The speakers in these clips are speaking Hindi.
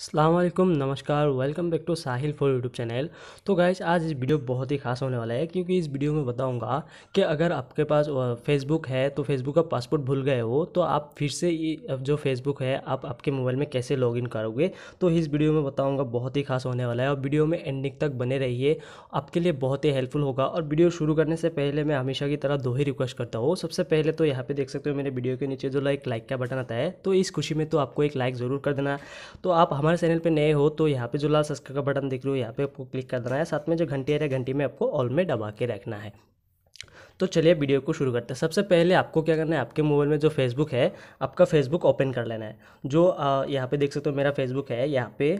अल्लाम नमस्कार welcome back to Sahil for YouTube channel तो गाइज आज इस वीडियो बहुत ही खास होने वाला है क्योंकि इस वीडियो में बताऊंगा कि अगर आपके पास फेसबुक है तो फेसबुक का पासपोर्ट भूल गए हो तो आप फिर से जो फेसबुक है आप आपके मोबाइल में कैसे लॉगिन करोगे तो इस वीडियो में बताऊँगा बहुत ही खास होने वाला है और वीडियो में एंडिंग तक बने रहिए आपके लिए बहुत ही हेल्पफुल होगा और वीडियो शुरू करने से पहले मैं हमेशा की तरह दो ही रिक्वेस्ट करता हूँ सबसे पहले तो यहाँ पर देख सकते हो मेरे वीडियो के नीचे जो लाइक लाइक का बटन आता है तो इस खुशी में तो आपको एक लाइक ज़रूर कर देना तो आप हमारे हमारे चैनल पे नए हो तो यहाँ पे जो लाल सब्सक्राइब का बटन दिख रही हो यहाँ पे आपको क्लिक कर देना है साथ में जो घंटी आ है घंटी में आपको ऑल में दबा के रखना है तो चलिए वीडियो को शुरू करते हैं सबसे पहले आपको क्या करना है आपके मोबाइल में जो फेसबुक है आपका फेसबुक ओपन कर लेना है जो यहाँ पे देख सकते हो मेरा फेसबुक है यहाँ पे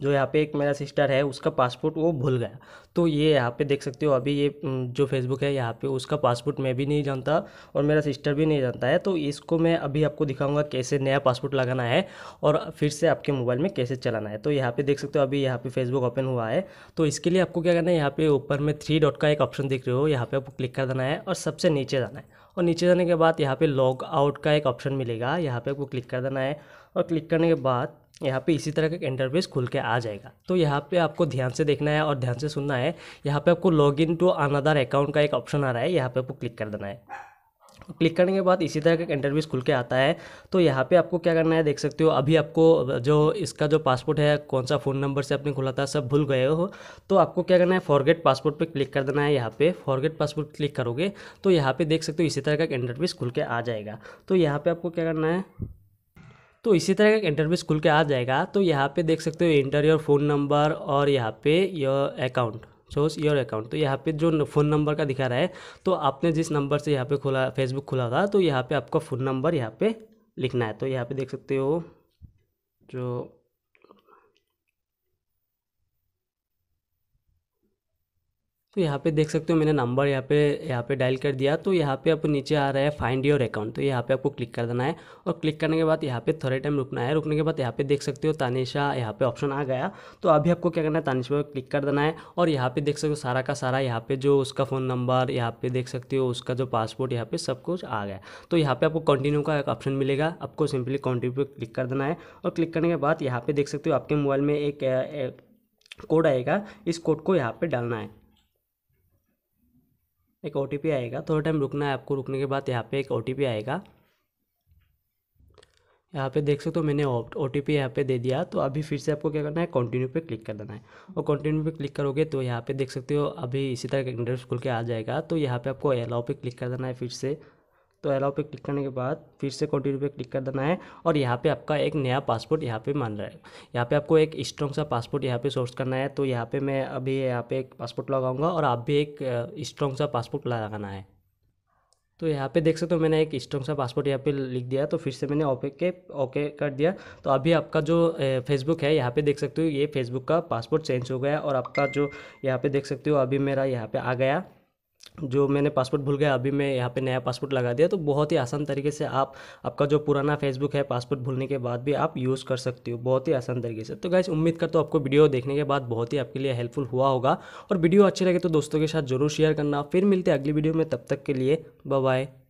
जो यहाँ पे एक मेरा सिस्टर है उसका पासपोर्ट वो भूल गया तो ये यहाँ पे देख सकते हो अभी ये जो फेसबुक है यहाँ पे उसका पासपोर्ट मैं भी नहीं जानता और मेरा सिस्टर भी नहीं जानता है तो इसको मैं अभी आपको दिखाऊंगा कैसे नया पासपोर्ट लगाना है और फिर से आपके मोबाइल में कैसे चलाना है तो यहाँ पर देख सकते हो अभी यहाँ पे फेसबुक ओपन हुआ है तो इसके लिए आपको क्या करना है यहाँ पे ऊपर में थ्री डॉट का एक ऑप्शन दिख रहे हो यहाँ पर आपको क्लिक कर देना है और सबसे नीचे जाना है और नीचे जाने के बाद यहाँ पे लॉग आउट का एक ऑप्शन मिलेगा यहाँ पर आपको क्लिक कर देना है और क्लिक करने के बाद यहाँ पे इसी तरह का इंटरफेस खुल के आ जाएगा तो यहाँ पे आपको ध्यान से देखना है और ध्यान से सुनना है यहाँ पे आपको log in to another account का एक ऑप्शन आ रहा है यहाँ पे आपको क्लिक कर देना है क्लिक करने के बाद इसी तरह का इंटरव्यूज खुल के आता है तो यहाँ पे आपको क्या करना है देख सकते हो अभी आपको जो इसका जो पासपोर्ट है कौन सा फ़ोन नंबर से आपने खुला था सब भूल गए हो तो आपको क्या करना है फॉरगेट पासपोर्ट पे क्लिक कर देना है यहाँ पे फॉरगेट पासपोर्ट क्लिक करोगे तो यहाँ पे देख सकते हो इसी तरह का इंटरव्यूज खुल के आ जाएगा तो यहाँ पर आपको क्या करना है तो इसी तरह का इंटरव्यू खुल के आ जाएगा तो यहाँ पे देख सकते हो इंटर योर फ़ोन नंबर और यहाँ पे your account choose your account तो यहाँ पे जो फ़ोन नंबर का दिखा रहा है तो आपने जिस नंबर से यहाँ पे खुला फेसबुक खुला था तो यहाँ पे आपका फ़ोन नंबर यहाँ पे लिखना है तो यहाँ पे देख सकते हो जो तो यहाँ पे देख सकते हो मैंने नंबर यहाँ पे यहाँ पे डायल कर दिया तो यहाँ पे आपको नीचे आ रहा है फाइंड योर अकाउंट तो यहाँ पे आपको क्लिक कर देना है और क्लिक करने के बाद यहाँ पे थोड़े टाइम रुकना है रुकने के बाद यहाँ पे देख सकते हो तानिशा यहाँ पे ऑप्शन आ गया तो अभी आपको क्या करना है तानिशा पर क्लिक कर देना है और यहाँ पे देख सकते हो सारा का सारा यहाँ पे जो उसका फ़ोन नंबर यहाँ पे देख सकते हो उसका जो पासपोर्ट यहाँ पे सब कुछ आ गया तो यहाँ पे आपको कंटिन्यू का एक ऑप्शन मिलेगा आपको सिंपली कंटिन्यू पर क्लिक कर देना है और क्लिक करने के बाद यहाँ पे देख सकते हो आपके मोबाइल में एक कोड आएगा इस कोड को यहाँ पे डालना है एक ओ आएगा थोड़ा टाइम रुकना है आपको रुकने के बाद यहाँ पे एक ओ आएगा यहाँ पे देख सकते हो मैंने ओ टी पी यहाँ पर दे दिया तो अभी फिर से आपको क्या करना है कंटिन्यू पे क्लिक कर देना है और कंटिन्यू पे क्लिक करोगे तो यहाँ पे देख सकते हो अभी इसी तरह का इंटरव्यू खुल के आ जाएगा तो यहाँ पे आपको अलाउ पे क्लिक कर देना है फिर से तो अलाउ पे क्लिक करने के बाद फिर से कंटिन्यू पे क्लिक कर देना है और यहाँ पे आपका एक नया पासपोर्ट यहाँ पे मान रहा है यहाँ पे आपको एक स्ट्रॉन्ग सा पासपोर्ट यहाँ पे सोर्स करना है तो यहाँ पे मैं अभी यहाँ पे एक पासपोर्ट लगाऊंगा और आप भी एक स्ट्रॉन्ग सा पासपोर्ट लगाना है तो यहाँ पे देख सकते हो तो मैंने एक स्ट्रॉन्ग सा पासपोर्ट यहाँ पे लिख दिया तो फिर से मैंने ओके के ओके कर दिया तो अभी आपका जो फेसबुक है यहाँ पे देख सकते हो ये फेसबुक का पासपोर्ट चेंज हो गया और आपका जो यहाँ पे देख सकते हो अभी मेरा यहाँ पे आ गया जो मैंने पासपोर्ट भूल गया अभी मैं यहाँ पे नया पासपोर्ट लगा दिया तो बहुत ही आसान तरीके से आप आपका जो पुराना फेसबुक है पासपोर्ट भूलने के बाद भी आप यूज़ कर सकते हो बहुत ही आसान तरीके से तो गैस उम्मीद करता हूँ आपको वीडियो देखने के बाद बहुत ही आपके लिए हेल्पफुल हुआ होगा और वीडियो अच्छी लगे तो दोस्तों के साथ जरूर शेयर करना फिर मिलते अगली वीडियो में तब तक के लिए बाय